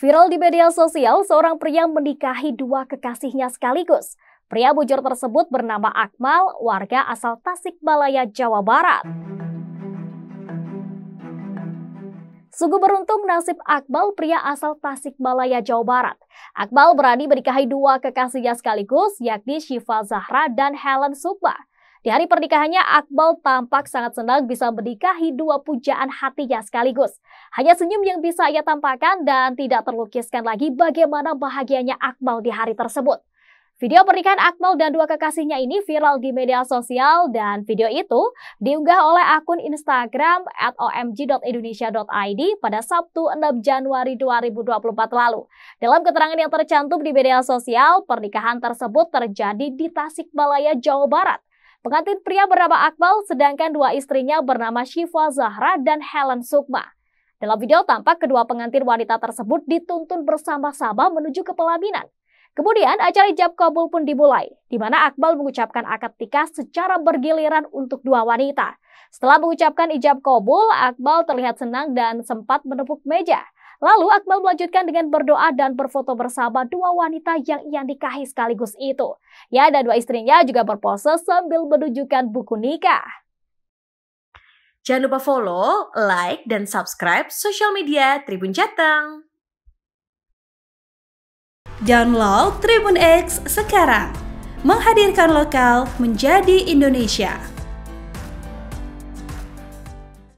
Viral di media sosial, seorang pria menikahi dua kekasihnya sekaligus. Pria bujur tersebut bernama Akmal, warga asal Tasikmalaya, Jawa Barat. Sungguh beruntung nasib Akmal pria asal Tasikmalaya, Jawa Barat. Akmal berani menikahi dua kekasihnya sekaligus, yakni Syifa Zahra dan Helen Sukma. Di hari pernikahannya, Akmal tampak sangat senang bisa menikahi dua pujaan hatinya sekaligus. Hanya senyum yang bisa ia tampakkan dan tidak terlukiskan lagi bagaimana bahagianya Akmal di hari tersebut. Video pernikahan Akmal dan dua kekasihnya ini viral di media sosial dan video itu diunggah oleh akun Instagram at omg.indonesia.id pada Sabtu 6 Januari 2024 lalu. Dalam keterangan yang tercantum di media sosial, pernikahan tersebut terjadi di Tasikmalaya, Jawa Barat. Pengantin pria bernama Akmal, sedangkan dua istrinya bernama Syifa Zahra dan Helen Sukma. Dalam video tampak kedua pengantin wanita tersebut dituntun bersama-sama menuju ke pelaminan. Kemudian acara ijab kabul pun dimulai, di mana Akmal mengucapkan akad nikah secara bergiliran untuk dua wanita. Setelah mengucapkan ijab kabul, Akmal terlihat senang dan sempat menepuk meja. Lalu Akmal melanjutkan dengan berdoa dan berfoto bersama dua wanita yang ia nikahi sekaligus itu. Ya, dan dua istrinya juga berpose sambil menunjukkan buku nikah. Jangan lupa follow, like, dan subscribe sosial media Tribun Jateng. Download Tribun X sekarang. Menghadirkan lokal menjadi Indonesia.